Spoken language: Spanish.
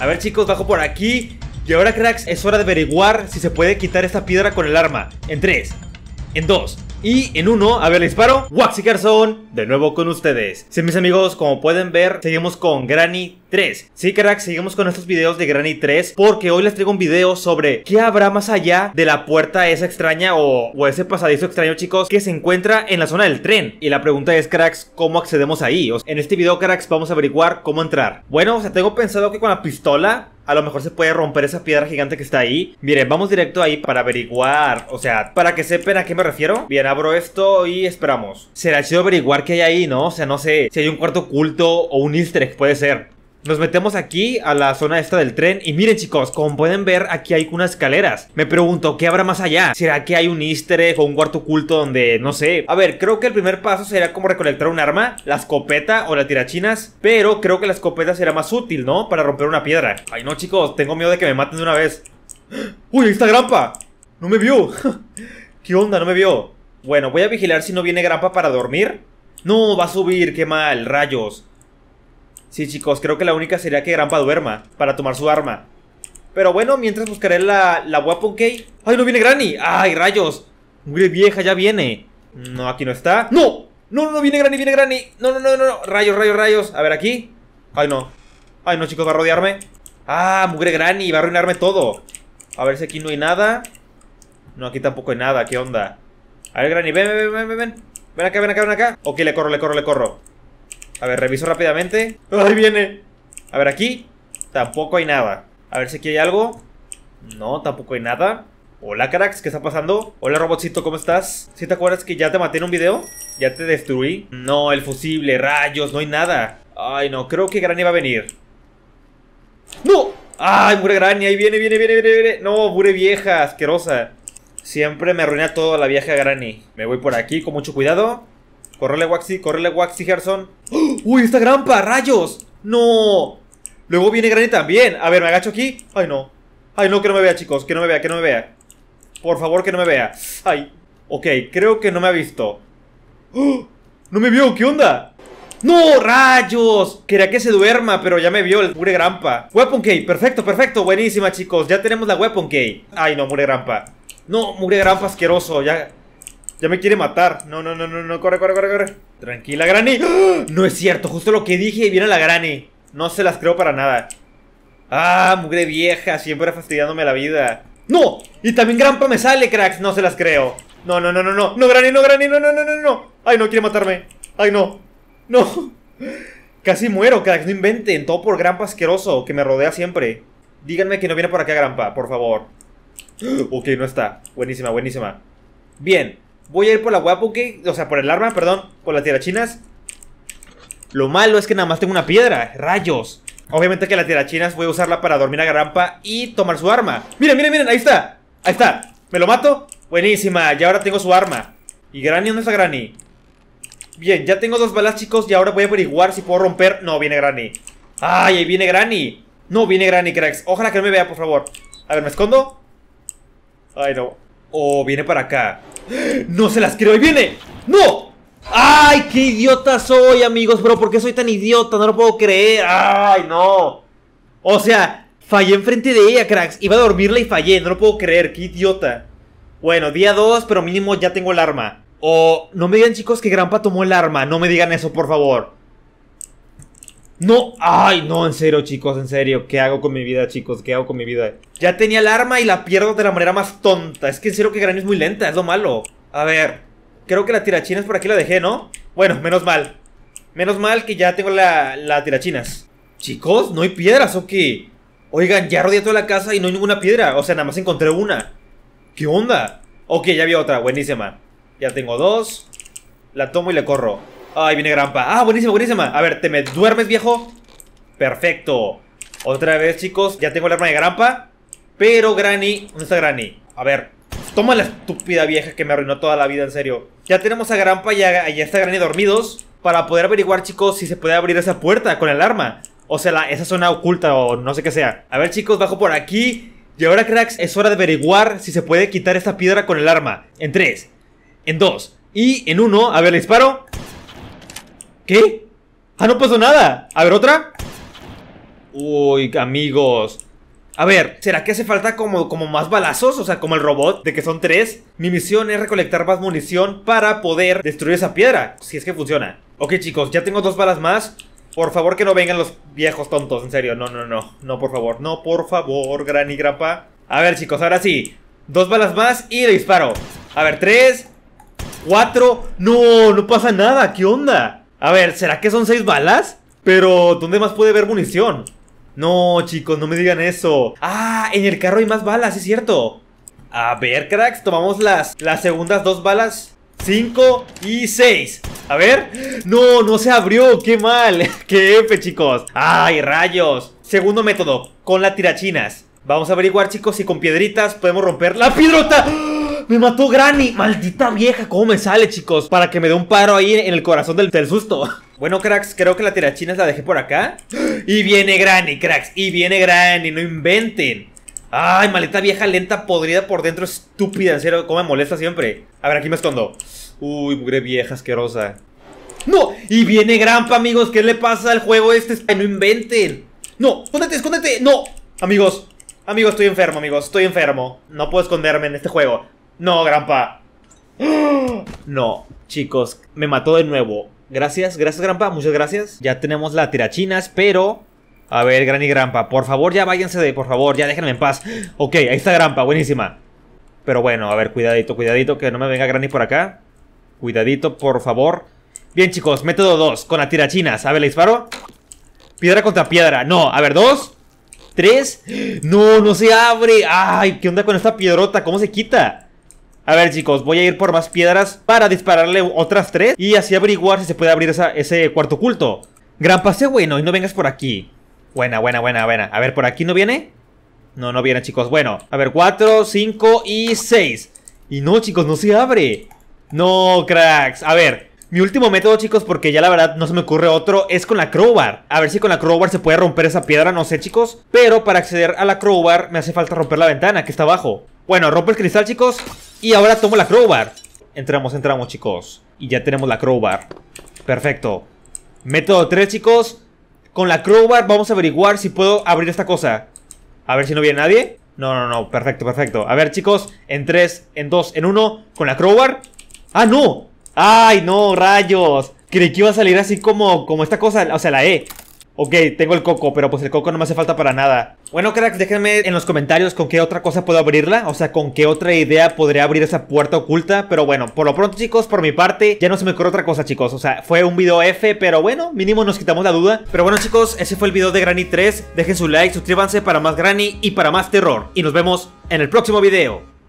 A ver chicos, bajo por aquí. Y ahora cracks, es hora de averiguar si se puede quitar esta piedra con el arma. En 3, en 2, y en uno, a ver, le disparo. Waxy Carson, de nuevo con ustedes. Sí, mis amigos, como pueden ver, seguimos con Granny 3. Sí, cracks, seguimos con estos videos de Granny 3 porque hoy les traigo un video sobre qué habrá más allá de la puerta esa extraña o, o ese pasadizo extraño, chicos, que se encuentra en la zona del tren. Y la pregunta es, cracks, ¿cómo accedemos ahí? O en este video, cracks, vamos a averiguar cómo entrar. Bueno, o sea, tengo pensado que con la pistola a lo mejor se puede romper esa piedra gigante que está ahí. Miren, vamos directo ahí para averiguar. O sea, para que sepan a qué me refiero. Bien, abro esto y esperamos. Será chido averiguar qué hay ahí, ¿no? O sea, no sé si hay un cuarto oculto o un easter egg, puede ser. Nos metemos aquí a la zona esta del tren y miren chicos, como pueden ver aquí hay unas escaleras. Me pregunto, ¿qué habrá más allá? ¿Será que hay un easter egg o un cuarto oculto donde, no sé? A ver, creo que el primer paso será como recolectar un arma, la escopeta o la tirachinas, pero creo que la escopeta será más útil, ¿no? Para romper una piedra. Ay no chicos, tengo miedo de que me maten de una vez. ¡Uy, ahí está Grampa! ¡No me vio! ¿Qué onda? No me vio. Bueno, voy a vigilar si no viene Grampa para dormir. No, va a subir, qué mal, rayos. Sí, chicos, creo que la única sería que Grampa duerma para tomar su arma. Pero bueno, mientras buscaré la, la weapon key. ¡Ay, no viene Granny! ¡Ay, rayos! Mugre vieja, ya viene. No, aquí no está. ¡No! ¡No, no, no! ¡Viene Granny, viene Granny! ¡No, no, no, no! no. viene granny viene granny no no no no rayos rayos, rayos! A ver, aquí. ¡Ay, no! ¡Ay, no, chicos! ¿Va a rodearme? ¡Ah, mugre Granny! Va a arruinarme todo. A ver si aquí no hay nada. No, aquí tampoco hay nada. ¿Qué onda? A ver, Granny, ven, ven, ven, ven. Ven acá, ven acá, ven acá. Ok, le corro, le corro, le corro. A ver, reviso rápidamente. ¡Ahí viene! A ver, aquí tampoco hay nada. A ver si aquí hay algo. No, tampoco hay nada. Hola, cracks, ¿qué está pasando? Hola, robotcito, ¿cómo estás? Si te acuerdas que ya te maté en un video? ¿Ya te destruí? No, el fusible, rayos, no hay nada. Ay, no, creo que Granny va a venir. ¡No! ¡Ay, Mure Granny! Ahí viene, viene, viene, viene, No, Mure vieja, asquerosa. Siempre me arruina todo la a Granny. Me voy por aquí con mucho cuidado. Correle, Waxi, correle, Waxi, Gerson. ¡Uy, esta grampa! ¡Rayos! ¡No! Luego viene Granny también. A ver, me agacho aquí. Ay, no. Ay, no, que no me vea, chicos. Que no me vea, que no me vea. Por favor, que no me vea. Ay. Ok, creo que no me ha visto. ¡No me vio! ¿Qué onda? ¡No! ¡Rayos! Quería que se duerma, pero ya me vio el mure grampa. Weapon key. Perfecto, perfecto. Buenísima, chicos. Ya tenemos la weapon key. Ay, no, mure grampa. No, mure granpa asqueroso. Ya... Ya me quiere matar. No, no, no, no, Corre, corre, corre, corre. Tranquila, Granny. No es cierto. Justo lo que dije. Viene la Granny. No se las creo para nada. Ah, mugre vieja. Siempre fastidiándome la vida. ¡No! Y también Grampa me sale, cracks. No se las creo. No, no, no, no, no. No, Granny, no, Granny. No, no, no, no, no. Ay, no quiere matarme. Ay, no. No. Casi muero, cracks. No inventen. Todo por Grampa asqueroso que me rodea siempre. Díganme que no viene por acá Grampa, por favor. Ok, no está. Buenísima, buenísima. Bien. Voy a ir por la que. o sea, por el arma, perdón, por las tirachinas. Lo malo es que nada más tengo una piedra. Rayos. Obviamente que las tirachinas voy a usarla para dormir a Garampa y tomar su arma. Mira, miren, miren, ahí está. Ahí está. ¿Me lo mato? Buenísima, y ahora tengo su arma. ¿Y Granny dónde está Granny? Bien, ya tengo dos balas, chicos, y ahora voy a averiguar si puedo romper... No, viene Granny. ¡Ay, ahí viene Granny! No, viene Granny, cracks. Ojalá que no me vea, por favor. A ver, ¿me escondo? Ay, no. O viene para acá. ¡No se las creo! ¡Y viene! ¡No! ¡Ay, qué idiota soy, amigos, ¿Pero ¿Por qué soy tan idiota? No lo puedo creer. ¡Ay, no! O sea, fallé enfrente de ella, cracks. Iba a dormirla y fallé. No lo puedo creer. ¡Qué idiota! Bueno, día 2, pero mínimo ya tengo el arma. O oh, no me digan, chicos, que Grampa tomó el arma. No me digan eso, por favor. No, ay, no, en serio, chicos, en serio. ¿Qué hago con mi vida, chicos? ¿Qué hago con mi vida? Ya tenía el arma y la pierdo de la manera más tonta. Es que en serio que Granny es muy lenta, es lo malo. A ver, creo que la es por aquí la dejé, ¿no? Bueno, menos mal. Menos mal que ya tengo la, la tirachinas. Chicos, ¿no hay piedras ok. Oigan, ya rodeé toda la casa y no hay ninguna piedra. O sea, nada más encontré una. ¿Qué onda? Ok, ya había otra, buenísima. Ya tengo dos. La tomo y le corro. Ahí viene Grampa. Ah, buenísima, buenísima. A ver, te me duermes, viejo. Perfecto. Otra vez, chicos. Ya tengo el arma de Grampa. Pero Granny... ¿Dónde está Granny? A ver. Toma la estúpida vieja que me arruinó toda la vida, en serio. Ya tenemos a Grampa y a, está Granny dormidos. Para poder averiguar, chicos, si se puede abrir esa puerta con el arma. O sea, la, esa zona oculta o no sé qué sea. A ver, chicos, bajo por aquí. Y ahora, cracks, es hora de averiguar si se puede quitar esta piedra con el arma. En tres, en dos y en uno, A ver, le disparo. ¿Qué? Ah, no pasó nada. A ver, ¿otra? Uy, amigos. A ver, ¿será que hace falta como, como más balazos? O sea, como el robot, de que son tres. Mi misión es recolectar más munición para poder destruir esa piedra, si es que funciona. Ok, chicos, ya tengo dos balas más. Por favor que no vengan los viejos tontos, en serio. No, no, no. No, por favor. No, por favor, gran y grapa. A ver, chicos, ahora sí. Dos balas más y disparo. A ver, tres, cuatro. No, no pasa nada. ¿Qué onda? A ver, ¿será que son seis balas? Pero, ¿dónde más puede haber munición? No, chicos, no me digan eso. Ah, en el carro hay más balas, es cierto. A ver, cracks, tomamos las, las segundas dos balas. Cinco y seis. A ver. No, no se abrió. Qué mal. Qué F, chicos. Ay, rayos. Segundo método, con la tirachinas. Vamos a averiguar, chicos, si con piedritas podemos romper la piedrota. Me mató Granny. Maldita vieja. ¿Cómo me sale, chicos? Para que me dé un paro ahí en el corazón del, del susto. Bueno, cracks, creo que la tirachina la dejé por acá. Y viene Granny, cracks. Y viene Granny. No inventen. Ay, maleta vieja, lenta, podrida por dentro, estúpida, en serio, cómo me molesta siempre. A ver, aquí me escondo. Uy, mugre vieja, asquerosa. ¡No! Y viene Grampa, amigos, ¿qué le pasa al juego este? Ay, no inventen. ¡No! ¡Escóndete, escóndete! ¡No! Amigos, amigos, estoy enfermo, amigos, estoy enfermo. No puedo esconderme en este juego. No, Granpa. No, chicos, me mató de nuevo. Gracias, gracias, Granpa, muchas gracias. Ya tenemos la tirachinas, pero... A ver, Granny, y Granpa, por favor, ya váyanse de... Por favor, ya déjenme en paz. Ok, ahí está Granpa, buenísima. Pero bueno, a ver, cuidadito, cuidadito, que no me venga Granny por acá. Cuidadito, por favor. Bien, chicos, método 2, con la tirachinas. A ver, le disparo. Piedra contra piedra. No, a ver, dos, tres. No, no se abre. Ay, ¿qué onda con esta piedrota? ¿Cómo se quita? A ver, chicos, voy a ir por más piedras para dispararle otras tres y así averiguar si se puede abrir ese cuarto oculto. Gran pase bueno y no vengas por aquí. Buena, buena, buena, buena. A ver, ¿por aquí no viene? No, no viene, chicos. Bueno, a ver, cuatro, cinco y seis. Y no, chicos, no se abre. No, cracks. A ver, mi último método, chicos, porque ya la verdad no se me ocurre otro, es con la crowbar. A ver si con la crowbar se puede romper esa piedra, no sé, chicos. Pero para acceder a la crowbar me hace falta romper la ventana que está abajo. Bueno, rompo el cristal, chicos. Y ahora tomo la crowbar. Entramos, entramos, chicos. Y ya tenemos la crowbar. Perfecto. Método 3, chicos. Con la crowbar vamos a averiguar si puedo abrir esta cosa. A ver si no viene nadie. No, no, no. Perfecto, perfecto. A ver, chicos. En 3, en 2, en 1. Con la crowbar. ¡Ah, no! ¡Ay, no! ¡Rayos! Creí que iba a salir así como, como esta cosa. O sea, la E. Ok, tengo el coco, pero pues el coco no me hace falta para nada. Bueno, cracks, déjenme en los comentarios con qué otra cosa puedo abrirla. O sea, con qué otra idea podría abrir esa puerta oculta. Pero bueno, por lo pronto, chicos, por mi parte, ya no se me ocurre otra cosa, chicos. O sea, fue un video F, pero bueno, mínimo nos quitamos la duda. Pero bueno, chicos, ese fue el video de Granny 3. Dejen su like, suscríbanse para más Granny y para más terror. Y nos vemos en el próximo video.